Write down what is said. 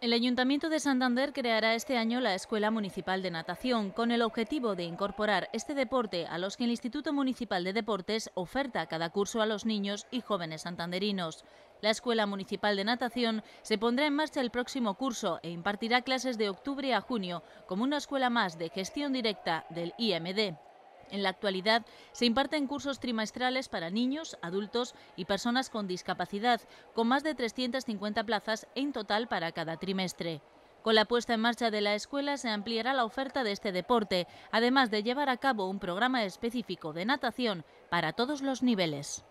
El Ayuntamiento de Santander creará este año la Escuela Municipal de Natación con el objetivo de incorporar este deporte a los que el Instituto Municipal de Deportes oferta cada curso a los niños y jóvenes santanderinos. La Escuela Municipal de Natación se pondrá en marcha el próximo curso e impartirá clases de octubre a junio como una escuela más de gestión directa del IMD. En la actualidad se imparten cursos trimestrales para niños, adultos y personas con discapacidad, con más de 350 plazas en total para cada trimestre. Con la puesta en marcha de la escuela se ampliará la oferta de este deporte, además de llevar a cabo un programa específico de natación para todos los niveles.